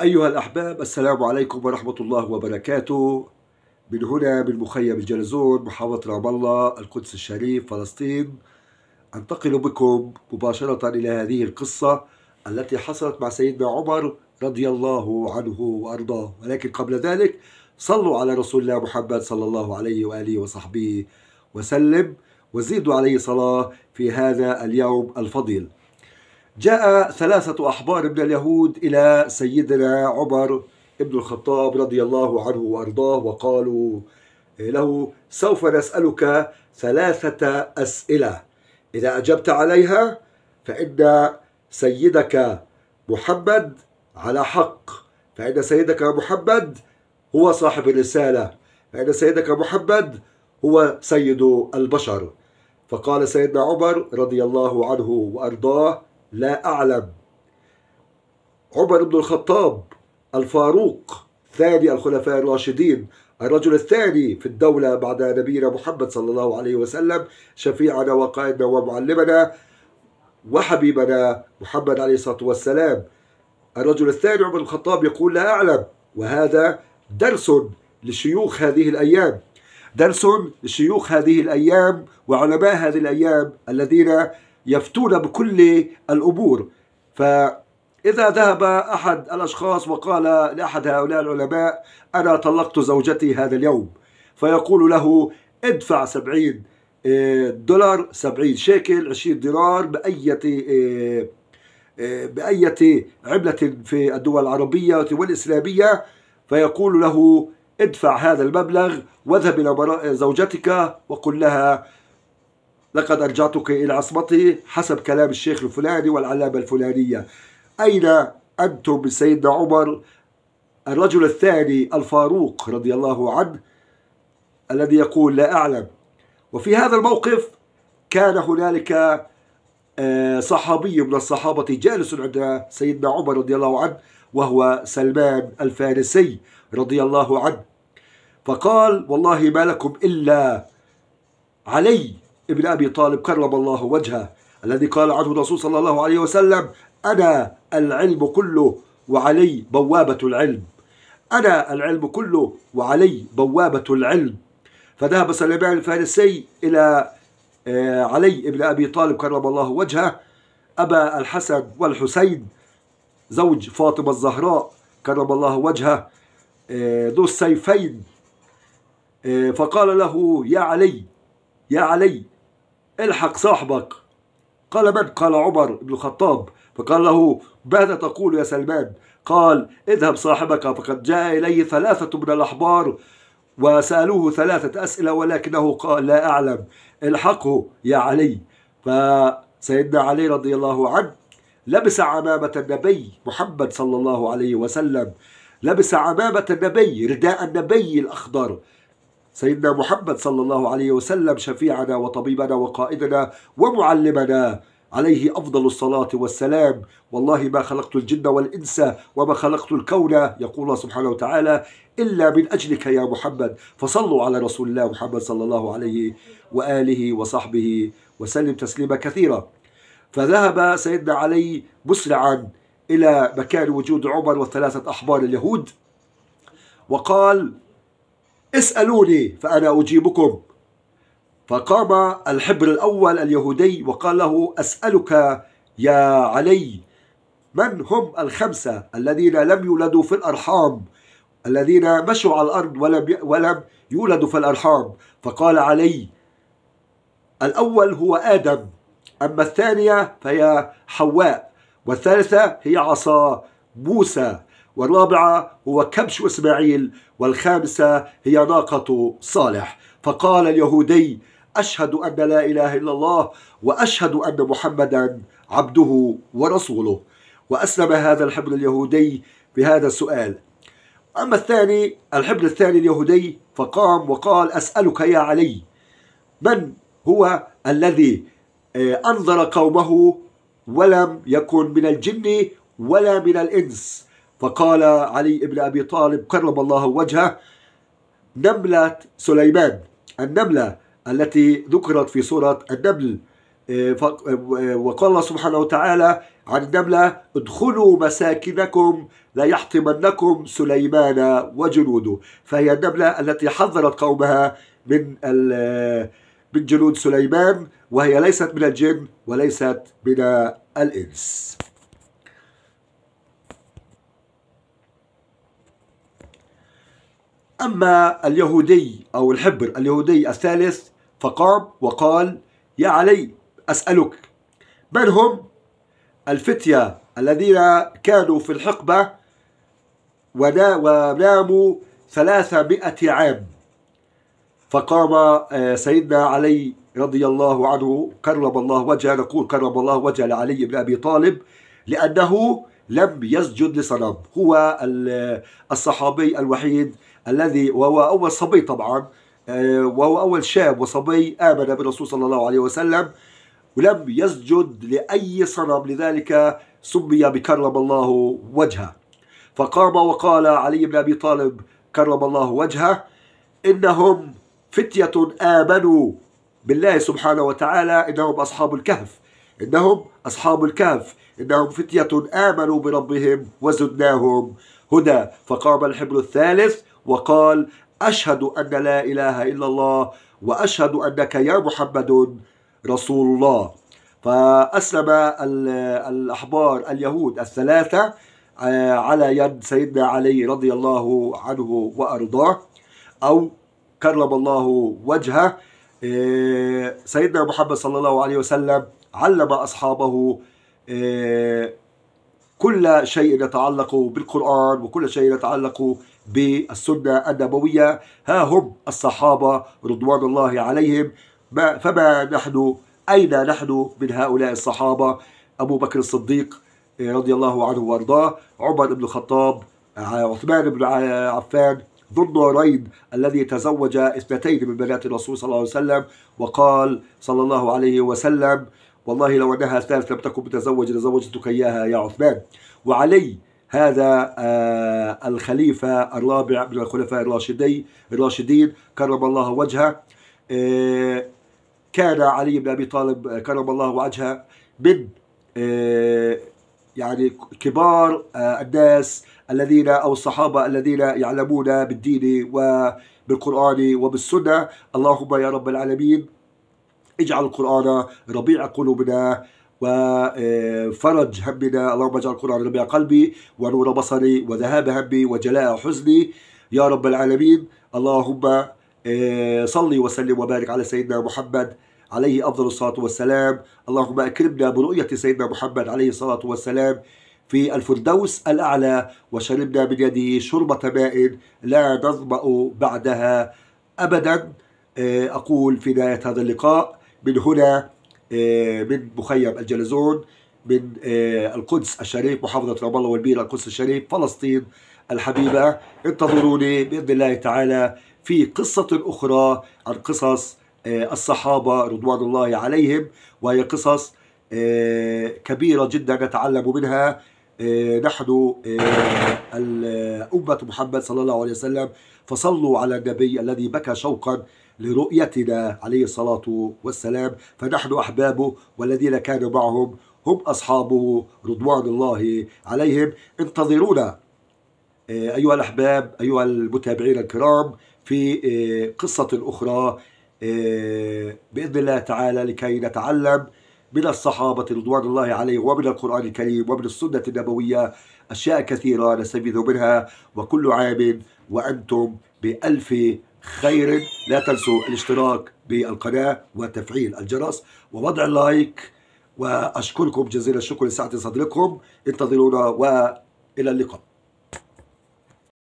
أيها الأحباب السلام عليكم ورحمة الله وبركاته من هنا من مخيم الجلزون محافظة رام الله القدس الشريف فلسطين أنتقل بكم مباشرة إلى هذه القصة التي حصلت مع سيدنا عمر رضي الله عنه وأرضاه ولكن قبل ذلك صلوا على رسول الله محمد صلى الله عليه وآله وصحبه وسلم وزيدوا عليه صلاة في هذا اليوم الفضيل جاء ثلاثة أحبار من اليهود إلى سيدنا عمر ابن الخطاب رضي الله عنه وأرضاه وقالوا إيه له سوف نسألك ثلاثة أسئلة إذا أجبت عليها فإن سيدك محمد على حق فإن سيدك محمد هو صاحب الرسالة فإن سيدك محمد هو سيد البشر فقال سيدنا عمر رضي الله عنه وأرضاه لا أعلم عمر بن الخطاب الفاروق ثاني الخلفاء الراشدين الرجل الثاني في الدولة بعد نبينا محمد صلى الله عليه وسلم شفيعنا وقائدنا ومعلمنا وحبيبنا محمد عليه الصلاة والسلام الرجل الثاني عمر الخطاب يقول لا أعلم وهذا درس لشيوخ هذه الأيام درس لشيوخ هذه الأيام وعلماء هذه الأيام الذين يفتون بكل الأمور فإذا ذهب أحد الأشخاص وقال لأحد هؤلاء العلماء أنا طلقت زوجتي هذا اليوم فيقول له ادفع سبعين آه، دولار سبعين شيكل عشرين دينار بأية آه، آه، بأية عملة في الدول العربية والإسلامية فيقول له ادفع هذا المبلغ واذهب إلى زوجتك وقل لها لقد أرجعتك إلى عصمته حسب كلام الشيخ الفلاني والعلامة الفلانية أين أنتم سيدنا عمر الرجل الثاني الفاروق رضي الله عنه الذي يقول لا أعلم وفي هذا الموقف كان هنالك آه، صحابي من الصحابة جالس عند سيدنا عمر رضي الله عنه وهو سلمان الفارسي رضي الله عنه فقال والله ما لكم إلا علي ابن أبي طالب كرم الله وجهه الذي قال عنه الرسول صلى الله عليه وسلم أنا العلم كله وعلي بوابة العلم أنا العلم كله وعلي بوابة العلم فذهب سليمان الفارسي إلى آه، علي بن أبي طالب كرم الله وجهه أبا الحسن والحسين زوج فاطمة الزهراء كرم الله وجهه آه، ذو السيفين آه، فقال له يا علي يا علي الحق صاحبك قال من قال عمر بن الخطاب فقال له ماذا تقول يا سلمان قال اذهب صاحبك فقد جاء إلي ثلاثة من الأحبار وسألوه ثلاثة أسئلة ولكنه قال لا أعلم الحقه يا علي فسيدنا علي رضي الله عنه لبس عمامة النبي محمد صلى الله عليه وسلم لبس عمامة النبي رداء النبي الأخضر سيدنا محمد صلى الله عليه وسلم شفيعنا وطبيبنا وقائدنا ومعلمنا عليه أفضل الصلاة والسلام والله ما خلقت الجن والإنس وما خلقت الكون يقول الله سبحانه وتعالى إلا من أجلك يا محمد فصلوا على رسول الله محمد صلى الله عليه وآله وصحبه وسلم تسليما كثيرا فذهب سيدنا علي مسرعا إلى مكان وجود عمر والثلاثة أحبار اليهود وقال اسألوني فأنا أجيبكم فقام الحبر الأول اليهودي وقال له أسألك يا علي من هم الخمسة الذين لم يولدوا في الأرحام الذين مشوا على الأرض ولم ولم يولدوا في الأرحام فقال علي الأول هو آدم أما الثانية فهي حواء والثالثة هي عصا موسى والرابعة هو كبش إسماعيل والخامسة هي ناقة صالح فقال اليهودي أشهد أن لا إله إلا الله وأشهد أن محمدا عبده ورسوله وأسلم هذا الحبر اليهودي بهذا السؤال أما الثاني الحبر الثاني اليهودي فقام وقال أسألك يا علي من هو الذي آه، أنظر قومه ولم يكن من الجن ولا من الإنس فقال علي بن أبي طالب قرب الله وجهه نملة سليمان النملة التي ذكرت في سورة النمل وقال الله سبحانه وتعالى عن النملة ادخلوا مساكنكم لا يحطمنكم سليمان وجنوده فهي النملة التي حذرت قومها من من جنود سليمان وهي ليست من الجن وليست من الإنس أما اليهودي أو الحبر اليهودي الثالث فقام وقال يا علي أسألك من هم الفتية الذين كانوا في الحقبة وناموا ثلاثمائة عام فقام آه، سيدنا علي رضي الله عنه كرم الله وجهه نقول كرم الله وجهه لعلي بن أبي طالب لأنه لم يسجد لصنم هو الصحابي الوحيد الذي وهو أول صبي طبعا آه، وهو أول شاب وصبي آمن بالرسول صلى الله عليه وسلم ولم يسجد لأي صنم لذلك سمي بكرم الله وجهه فقام وقال علي بن أبي طالب كرم الله وجهه إنهم فتية آمنوا بالله سبحانه وتعالى إنهم أصحاب الكهف إنهم أصحاب الكهف إنهم فتية آمنوا بربهم وزدناهم هدى فقام الحبر الثالث وقال أشهد أن لا إله إلا الله وأشهد أنك يا محمد رسول الله فأسلم الأحبار اليهود الثلاثة آه، على يد سيدنا علي رضي الله عنه وأرضاه أو كرم الله وجهه آه، سيدنا محمد صلى الله عليه وسلم علم أصحابه آه، كل شيء يتعلق بالقرآن وكل شيء يتعلق بالسنة النبوية ها هم الصحابة رضوان الله عليهم ما فما نحن أين نحن من هؤلاء الصحابة أبو بكر الصديق آه، رضي الله عنه وأرضاه عمر بن الخطاب آه، عثمان بن عفان ذو النورين الذي تزوج اثنتين من بنات الرسول صلى الله عليه وسلم وقال صلى الله عليه وسلم والله لو انها ثالث لم تكن متزوجه لزوجتك اياها يا عثمان وعلي هذا آه، الخليفة الرابع من الخلفاء الراشدين الراشدين كرم الله وجهه آه، كان علي بن أبي طالب آه، كرم الله وجهه من يعني كبار الناس الذين أو الصحابة الذين يعلمون بالدين وبالقرآن وبالسنة اللهم يا رب العالمين اجعل القرآن ربيع قلوبنا وفرج همنا اللهم اجعل القرآن ربيع قلبي ونور بصري وذهاب همي وجلاء حزني يا رب العالمين اللهم آه، صلي وسلم وبارك على سيدنا محمد عليه أفضل الصلاة والسلام اللهم أكرمنا برؤية سيدنا محمد عليه الصلاة والسلام في الفردوس الأعلى وشربنا من يده شربة ماء لا نظمأ بعدها أبدا آه، أقول في نهاية هذا اللقاء من هنا آه، من مخيم الجلزون من آه، القدس الشريف محافظة رام الله والبير القدس الشريف فلسطين الحبيبة انتظروني بإذن الله تعالى في قصة أخرى عن قصص آه، الصحابة رضوان الله عليهم وهي قصص كبيرة جدا نتعلم منها نحن أمة محمد صلى الله عليه وسلم فصلوا على النبي الذي بكى شوقا لرؤيتنا عليه الصلاة والسلام فنحن أحبابه والذين كانوا معهم هم أصحابه رضوان الله عليهم انتظرونا آه، أيها الأحباب أيها المتابعين الكرام في آه، قصة أخرى آه، بإذن الله تعالى لكي نتعلم من الصحابة رضوان الله عليه ومن القرآن الكريم ومن السنة النبوية أشياء كثيرة نستفيد منها وكل عام وأنتم بألف خير لا تنسوا الاشتراك بالقناة وتفعيل الجرس ووضع اللايك وأشكركم جزيل الشكر لسعة صدركم انتظرونا وإلى اللقاء